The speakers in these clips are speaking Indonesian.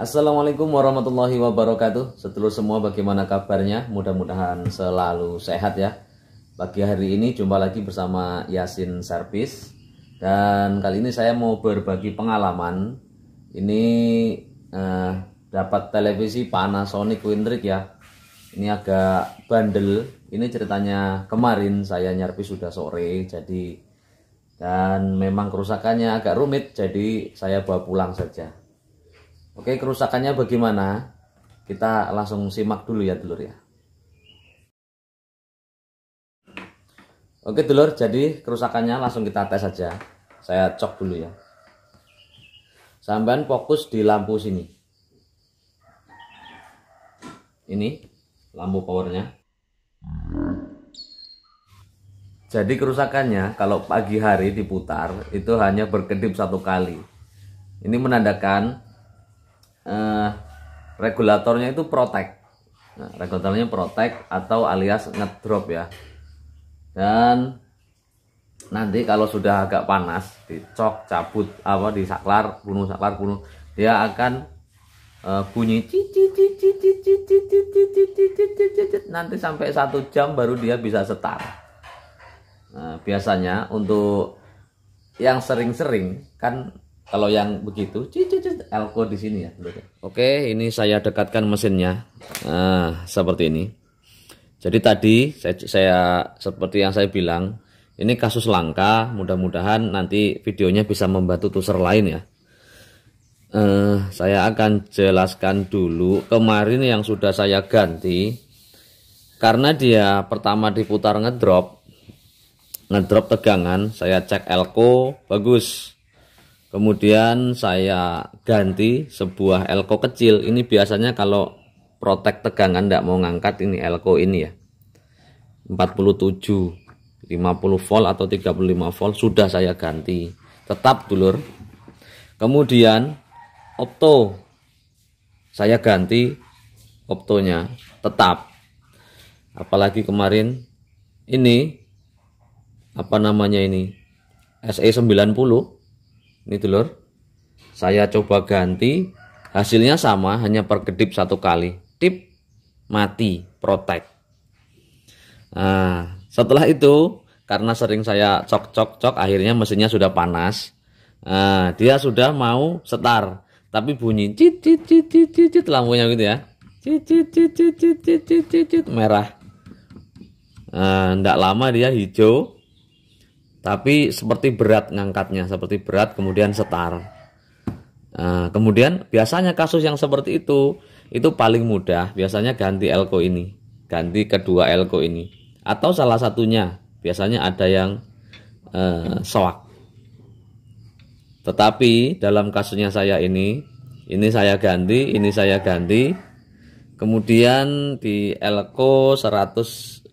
Assalamualaikum warahmatullahi wabarakatuh. Setelur semua bagaimana kabarnya? Mudah-mudahan selalu sehat ya. Bagi hari ini jumpa lagi bersama Yasin Service dan kali ini saya mau berbagi pengalaman. Ini eh, dapat televisi Panasonic Windrick ya. Ini agak bandel. Ini ceritanya kemarin saya nyarfi sudah sore jadi dan memang kerusakannya agak rumit jadi saya bawa pulang saja Oke, kerusakannya bagaimana? Kita langsung simak dulu ya, dulur ya. Oke, dulur, jadi kerusakannya langsung kita tes saja. Saya cok dulu ya. Sambahan fokus di lampu sini. Ini lampu powernya. Jadi kerusakannya kalau pagi hari diputar itu hanya berkedip satu kali. Ini menandakan eh, regulatornya itu protect, nah, regulatornya protect atau alias ngedrop ya dan nanti kalau sudah agak panas dicok cabut apa di saklar bunuh saklar bunuh dia akan eh, bunyi nanti sampai satu jam baru dia bisa setar nah, biasanya untuk yang sering-sering kan kalau yang begitu cici, elko di sini ya. Oke, ini saya dekatkan mesinnya. Nah, seperti ini. Jadi tadi saya, saya seperti yang saya bilang, ini kasus langka. Mudah-mudahan nanti videonya bisa membantu tuser lain ya. Eh, saya akan jelaskan dulu kemarin yang sudah saya ganti karena dia pertama diputar ngedrop ngedrop tegangan saya cek elko bagus Kemudian saya ganti sebuah elko kecil. Ini biasanya kalau protek tegangan tidak mau ngangkat ini elko ini ya. 47, 50 volt atau 35 volt sudah saya ganti. Tetap dulur. Kemudian opto saya ganti optonya tetap. Apalagi kemarin ini apa namanya ini? E SE 90 ini dulur saya coba ganti hasilnya sama hanya perkedip satu kali tip mati protect. nah setelah itu karena sering saya cok-cok-cok akhirnya mesinnya sudah panas nah, dia sudah mau setar tapi bunyi cit cit cit cit cit, cit lampunya gitu ya cit cit cit cit cit cit cit, merah nah, ndak lama dia hijau tapi seperti berat ngangkatnya seperti berat kemudian setar nah, kemudian biasanya kasus yang seperti itu itu paling mudah biasanya ganti elko ini ganti kedua elko ini atau salah satunya biasanya ada yang eh, soak tetapi dalam kasusnya saya ini ini saya ganti ini saya ganti kemudian di elko 150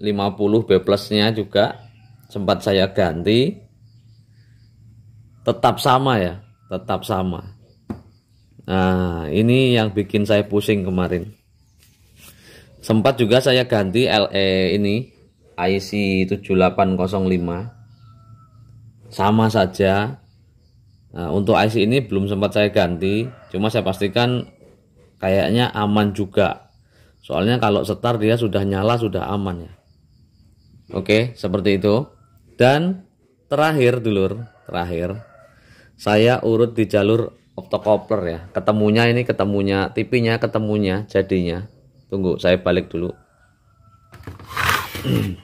B plusnya juga sempat saya ganti tetap sama ya tetap sama nah ini yang bikin saya pusing kemarin sempat juga saya ganti LE ini IC 7805 sama saja nah, untuk IC ini belum sempat saya ganti cuma saya pastikan kayaknya aman juga soalnya kalau setar dia sudah nyala sudah aman ya oke seperti itu dan terakhir dulur, terakhir saya urut di jalur optokopler ya. Ketemunya ini ketemunya tipinya ketemunya jadinya. Tunggu, saya balik dulu.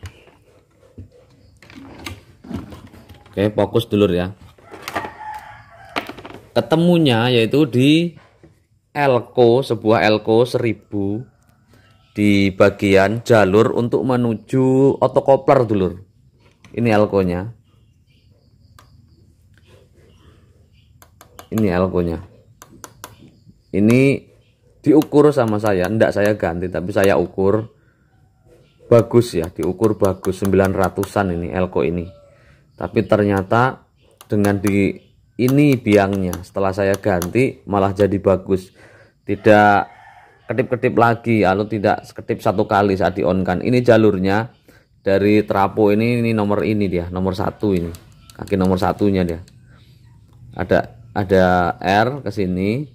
Oke, fokus dulur ya. Ketemunya yaitu di elko, sebuah elko 1000 di bagian jalur untuk menuju otokopler dulur ini elkonya ini elkonya ini diukur sama saya enggak saya ganti tapi saya ukur bagus ya diukur bagus 900an ini elko ini tapi ternyata dengan di ini biangnya setelah saya ganti malah jadi bagus tidak ketip-ketip lagi lalu tidak ketip satu kali saat di on kan ini jalurnya dari trapo ini ini nomor ini dia nomor satu ini kaki nomor satunya dia ada ada R ke sini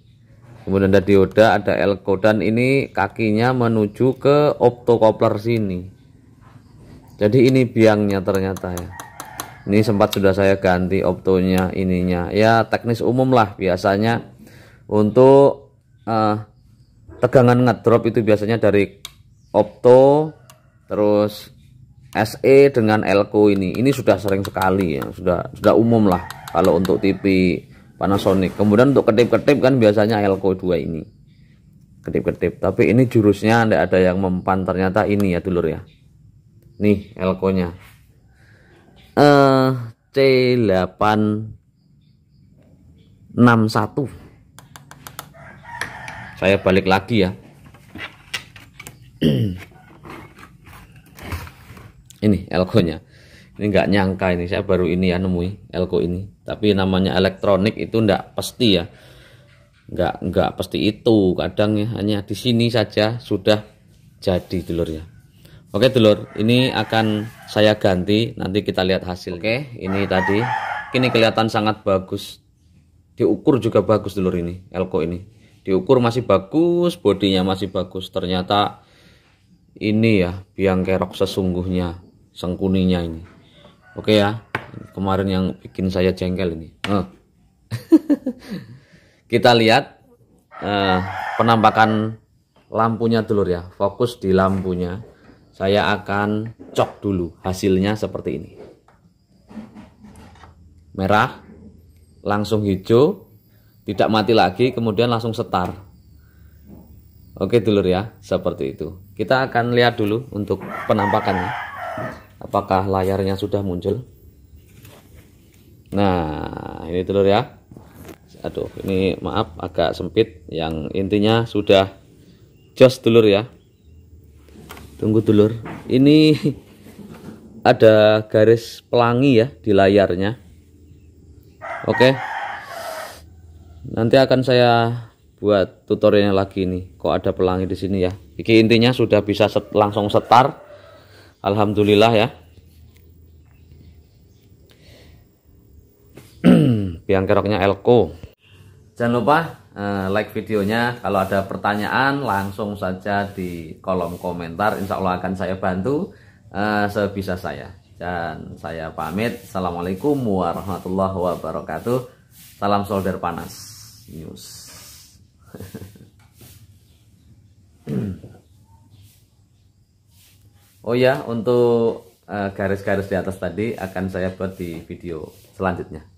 kemudian ada dioda ada L dan ini kakinya menuju ke optocoupler sini jadi ini biangnya ternyata ya ini sempat sudah saya ganti optonya ininya ya teknis umum lah biasanya untuk uh, tegangan ngedrop itu biasanya dari opto terus SE dengan Elko ini ini sudah sering sekali ya sudah sudah umum lah kalau untuk TV Panasonic kemudian untuk ketip-ketip kan biasanya Elko 2 ini ketip-ketip tapi ini jurusnya tidak ada yang mempan ternyata ini ya dulur ya nih Elko nya eh C861 saya balik lagi ya ini elko nya. ini nggak nyangka ini saya baru ini ya nemui elko ini tapi namanya elektronik itu ndak pasti ya nggak nggak pasti itu kadang ya hanya di sini saja sudah jadi ya. oke telur ini akan saya ganti nanti kita lihat hasil oke ini tadi ini kelihatan sangat bagus diukur juga bagus telur ini elko ini diukur masih bagus bodinya masih bagus ternyata ini ya biang kerok sesungguhnya sengkuninya ini oke ya kemarin yang bikin saya jengkel ini uh. kita lihat uh, penampakan lampunya dulur ya fokus di lampunya saya akan cok dulu hasilnya seperti ini merah langsung hijau tidak mati lagi kemudian langsung setar oke dulur ya seperti itu kita akan lihat dulu untuk penampakannya apakah layarnya sudah muncul nah ini telur ya aduh ini maaf agak sempit yang intinya sudah jos telur ya tunggu telur. ini ada garis pelangi ya di layarnya oke nanti akan saya buat tutorialnya lagi nih kok ada pelangi di sini ya Iki intinya sudah bisa set, langsung setar Alhamdulillah ya. Biang keroknya Elko. Jangan lupa uh, like videonya. Kalau ada pertanyaan langsung saja di kolom komentar. Insya Allah akan saya bantu uh, sebisa saya. Dan saya pamit. Assalamualaikum warahmatullahi wabarakatuh. Salam solder panas. News. Oh ya, untuk eh, garis-garis di atas tadi akan saya buat di video selanjutnya.